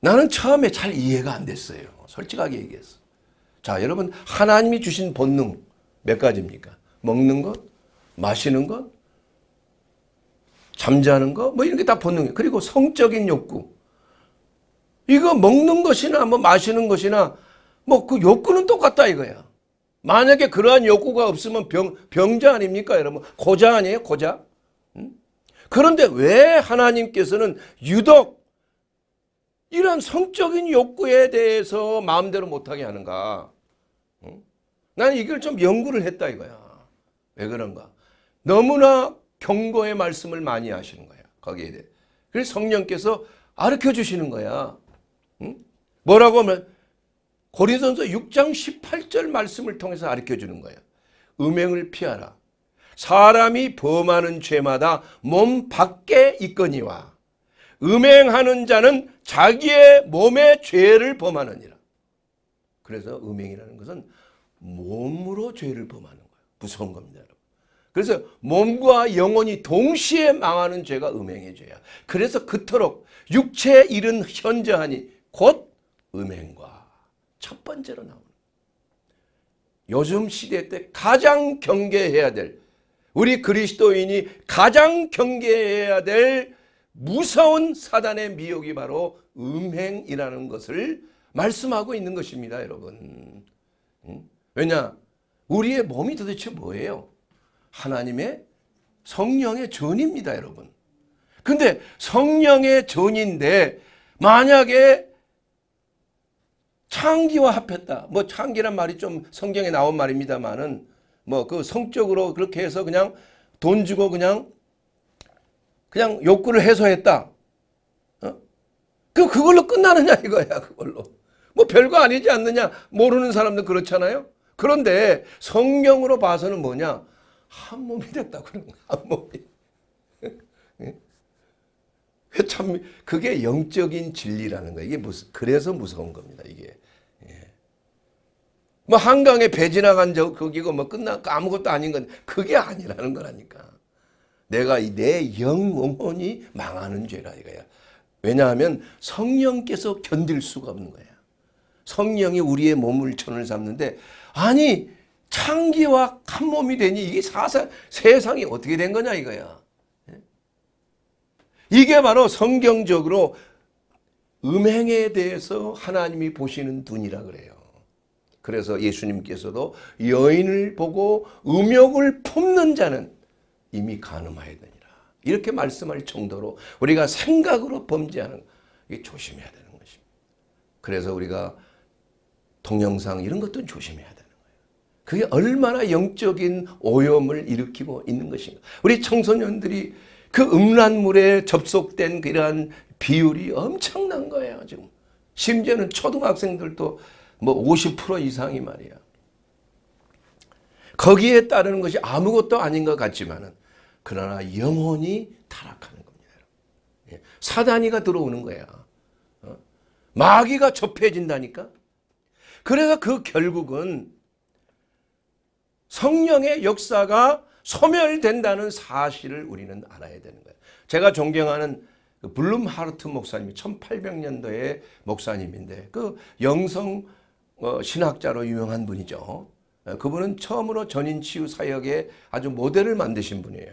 나는 처음에 잘 이해가 안 됐어요. 솔직하게 얘기했어. 자 여러분 하나님이 주신 본능 몇 가지입니까? 먹는 것, 마시는 것, 잠자는 것, 뭐 이런 게 다 본능이에요. 그리고 성적인 욕구. 이거 먹는 것이나 뭐 마시는 것이나 뭐 그 욕구는 똑같다 이거야. 만약에 그러한 욕구가 없으면 병, 병자 아닙니까 여러분? 고자 아니에요? 고자? 그런데 왜 하나님께서는 유독 이런 성적인 욕구에 대해서 마음대로 못하게 하는가? 난 이걸 좀 연구를 했다 이거야. 왜 그런가? 너무나 경고의 말씀을 많이 하시는 거야. 거기에 대해. 그래서 성령께서 아르켜 주시는 거야. 응? 뭐라고 하면 고린선서 6장 18절 말씀을 통해서 아르켜 주는 거야. 음행을 피하라. 사람이 범하는 죄마다 몸 밖에 있거니와 음행하는 자는 자기의 몸의 죄를 범하느니라. 그래서 음행이라는 것은 몸으로 죄를 범하는 거예요. 무서운 겁니다. 그래서 몸과 영혼이 동시에 망하는 죄가 음행의 죄야. 그래서 그토록 육체의 일은 현저하니 곧 음행과 첫 번째로 나오는 요즘 시대 때 가장 경계해야 될 우리 그리스도인이 가장 경계해야 될 무서운 사단의 미혹이 바로 음행이라는 것을 말씀하고 있는 것입니다 여러분 왜냐 우리의 몸이 도대체 뭐예요 하나님의 성령의 전입니다 여러분 근데 성령의 전인데 만약에 창기와 합했다 뭐 창기란 말이 좀 성경에 나온 말입니다만은 뭐그 성적으로 그렇게 해서 그냥 돈 주고 그냥 그냥 욕구를 해소했다. 어? 그 그걸로 끝나느냐 이거야 그걸로. 뭐 별거 아니지 않느냐 모르는 사람들 그렇잖아요. 그런데 성경으로 봐서는 뭐냐 한 몸이 됐다그러 거야 한 몸이. *laughs* 예? 참 그게 영적인 진리라는 거예 이게 무슨 그래서 무서운 겁니다. 이게 뭐 한강에 배 지나간 저 거기고 뭐 끝난 아무것도 아닌 건 그게 아니라는 거라니까. 내가 내 영혼이 망하는 죄라 이거야. 왜냐하면 성령께서 견딜 수가 없는 거야. 성령이 우리의 몸을 천을 삼는데 아니 창기와 한 몸이 되니 이게 사상 세상이 어떻게 된 거냐 이거야. 예? 이게 바로 성경적으로 음행에 대해서 하나님이 보시는 눈이라 그래요. 그래서 예수님께서도 여인을 보고 음욕을 품는 자는 이미 가늠하였느니라. 여 이렇게 말씀할 정도로 우리가 생각으로 범죄하는 이 조심해야 되는 것입니다. 그래서 우리가 동영상 이런 것도 조심해야 되는 거예요. 그게 얼마나 영적인 오염을 일으키고 있는 것인가. 우리 청소년들이 그 음란물에 접속된 그러한 비율이 엄청난 거예요. 지금 심지어는 초등학생들도 뭐50% 이상이 말이야. 거기에 따르는 것이 아무것도 아닌 것 같지만은 그러나 영혼이 타락하는 겁니다. 예. 사단이가 들어오는 거야. 어? 마귀가 접해진다니까. 그래서 그 결국은 성령의 역사가 소멸된다는 사실을 우리는 알아야 되는 거예요. 제가 존경하는 그 블룸하르트 목사님이 1800년도에 목사님인데 그 영성 어, 신학자로 유명한 분이죠. 어, 그분은 처음으로 전인치유 사역에 아주 모델을 만드신 분이에요.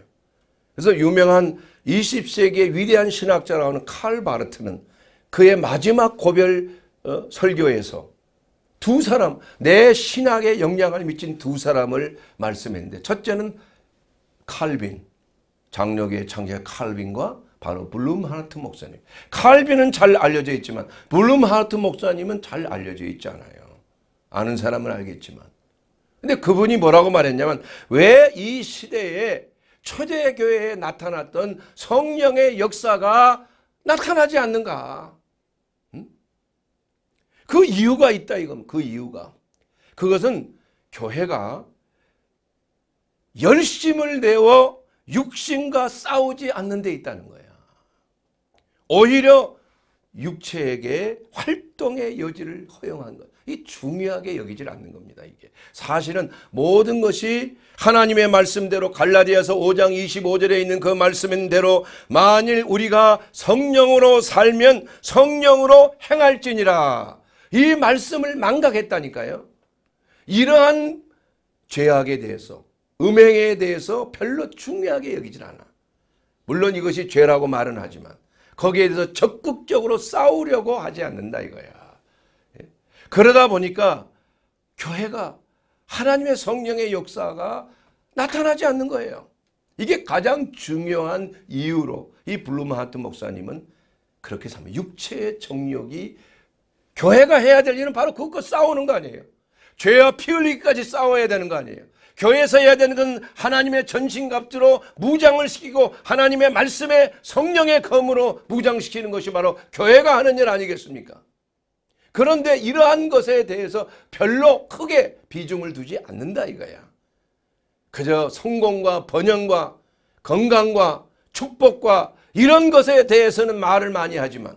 그래서 유명한 20세기의 위대한 신학자라 하는 칼 바르트는 그의 마지막 고별 어, 설교에서 두 사람, 내 신학에 영향을 미친 두 사람을 말씀했는데 첫째는 칼빈, 장력의 창제 칼빈과 바로 블룸하트 목사님. 칼빈은 잘 알려져 있지만 블룸하트 목사님은 잘 알려져 있지 않아요. 아는 사람은 알겠지만. 근데 그분이 뭐라고 말했냐면 왜 이 시대에 초대교회에 나타났던 성령의 역사가 나타나지 않는가? 그 이유가 있다 이건 그 이유가. 그것은 교회가 열심을 내어 육신과 싸우지 않는 데 있다는 거야. 오히려 육체에게 활동의 여지를 허용한 것. 이 중요하게 여기질 않는 겁니다. 이게 사실은 모든 것이 하나님의 말씀대로 갈라디아서 5장 25절에 있는 그 말씀대로 만일 우리가 성령으로 살면 성령으로 행할지니라 이 말씀을 망각했다니까요. 이러한 죄악에 대해서 음행에 대해서 별로 중요하게 여기질 않아. 물론 이것이 죄라고 말은 하지만 거기에 대해서 적극적으로 싸우려고 하지 않는다 이거야. 예? 그러다 보니까 교회가 하나님의 성령의 역사가 나타나지 않는 거예요. 이게 가장 중요한 이유로 이 블루마하트 목사님은 그렇게 삼아 육체의 정욕이 교회가 해야 될 일은 바로 그것과 싸우는 거 아니에요. 죄와 피 흘리기까지 싸워야 되는 거 아니에요. 교회에서 해야 되는 건 하나님의 전신갑주로 무장을 시키고 하나님의 말씀에 성령의 검으로 무장시키는 것이 바로 교회가 하는 일 아니겠습니까? 그런데 이러한 것에 대해서 별로 크게 비중을 두지 않는다 이거야. 그저 성공과 번영과 건강과 축복과 이런 것에 대해서는 말을 많이 하지만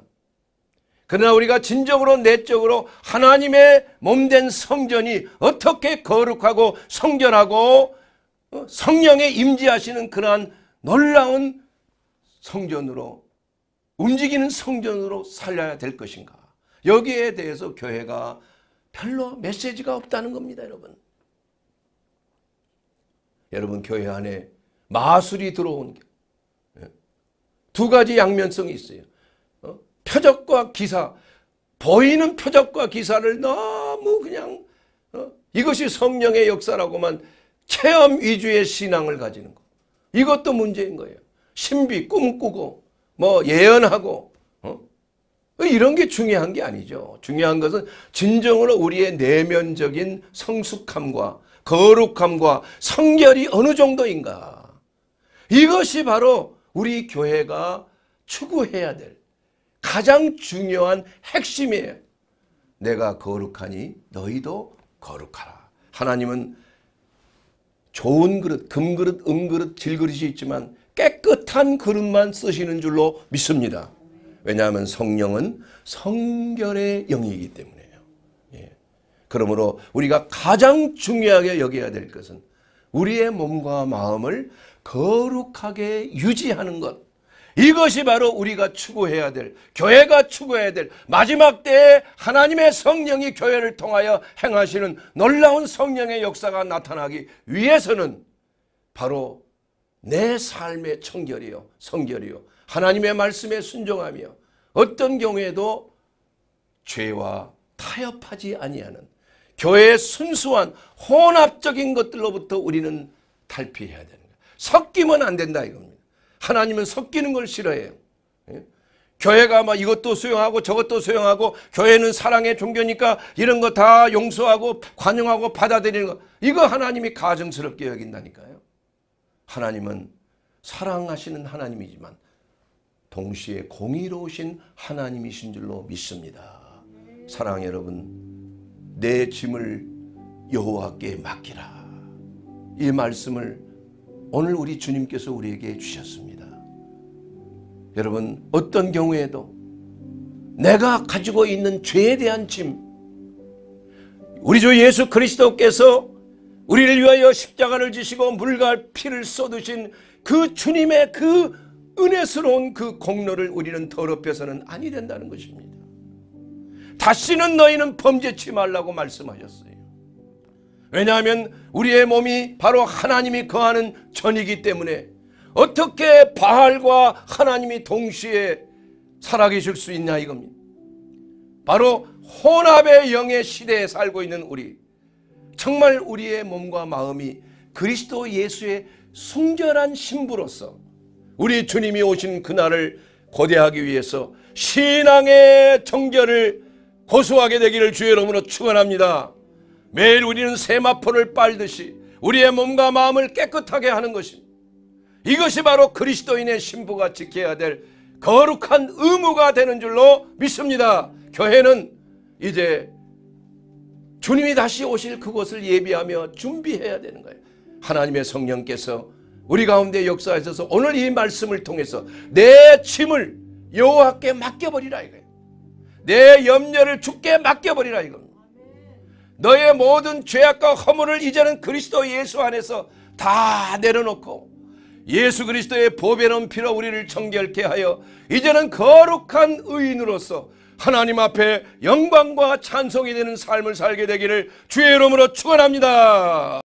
그러나 우리가 진정으로 내적으로 하나님의 몸된 성전이 어떻게 거룩하고 성전하고 어, 성령에 임지하시는 그러한 놀라운 성전으로 움직이는 성전으로 살려야 될 것인가. 여기에 대해서 교회가 별로 메시지가 없다는 겁니다. 여러분. 여러분 교회 안에 마술이 들어온 예, 두 가지 양면성이 있어요. 표적과 기사 보이는 표적과 기사를 너무 그냥 어? 이것이 성령의 역사라고만 체험 위주의 신앙을 가지는 것. 이것도 문제인 거예요. 신비 꿈꾸고 뭐 예언하고 어? 이런 게 중요한 게 아니죠. 중요한 것은 진정으로 우리의 내면적인 성숙함과 거룩함과 성결이 어느 정도인가. 이것이 바로 우리 교회가 추구해야 될 가장 중요한 핵심이에요. 내가 거룩하니 너희도 거룩하라. 하나님은 좋은 그릇, 금그릇, 은그릇, 질그릇이 있지만 깨끗한 그릇만 쓰시는 줄로 믿습니다. 왜냐하면 성령은 성결의 영이기 때문에요. 예. 그러므로 우리가 가장 중요하게 여겨야 될 것은 우리의 몸과 마음을 거룩하게 유지하는 것. 이것이 바로 우리가 추구해야 될 교회가 추구해야 될 마지막 때에 하나님의 성령이 교회를 통하여 행하시는 놀라운 성령의 역사가 나타나기 위해서는 바로 내 삶의 청결이요 성결이요 하나님의 말씀에 순종하며 어떤 경우에도 죄와 타협하지 아니하는 교회의 순수한 혼합적인 것들로부터 우리는 탈피해야 되는 거예요. 섞이면 안 된다 이겁니다. 하나님은 섞이는 걸 싫어해요. 예? 교회가 막 이것도 수용하고 저것도 수용하고 교회는 사랑의 종교니까 이런 거 다 용서하고 관용하고 받아들이는 거 이거 하나님이 가증스럽게 여긴다니까요. 하나님은 사랑하시는 하나님이지만 동시에 공의로우신 하나님이신 줄로 믿습니다. 사랑 여러분 내 짐을 여호와께 맡기라 이 말씀을 오늘 우리 주님께서 우리에게 주셨습니다. 여러분 어떤 경우에도 내가 가지고 있는 죄에 대한 짐 우리 주 예수 그리스도께서 우리를 위하여 십자가를 지시고 물과 피를 쏟으신 그 주님의 그 은혜스러운 그 공로를 우리는 더럽혀서는 아니 된다는 것입니다. 다시는 너희는 범죄치 말라고 말씀하셨어요. 왜냐하면 우리의 몸이 바로 하나님이 거하는 전이기 때문에 어떻게 바알과 하나님이 동시에 살아계실 수 있냐 이겁니다. 바로 혼합의 영의 시대에 살고 있는 우리 정말 우리의 몸과 마음이 그리스도 예수의 순결한 신부로서 우리 주님이 오신 그날을 고대하기 위해서 신앙의 정결을 고수하게 되기를 주의 이름으로 축원합니다. 매일 우리는 세마포를 빨듯이 우리의 몸과 마음을 깨끗하게 하는 것입니다. 이것이 바로 그리스도인의 신부가 지켜야 될 거룩한 의무가 되는 줄로 믿습니다. 교회는 이제 주님이 다시 오실 그곳을 예비하며 준비해야 되는 거예요. 하나님의 성령께서 우리 가운데 역사하셔서 오늘 이 말씀을 통해서 내 짐을 여호와께 맡겨버리라 이거예요. 내 염려를 주께 맡겨버리라 이겁니다. 너의 모든 죄악과 허물을 이제는 그리스도 예수 안에서 다 내려놓고 예수 그리스도의 보배로운 피로 우리를 정결케 하여 이제는 거룩한 의인으로서 하나님 앞에 영광과 찬송이 되는 삶을 살게 되기를 주의 이름으로 축원합니다.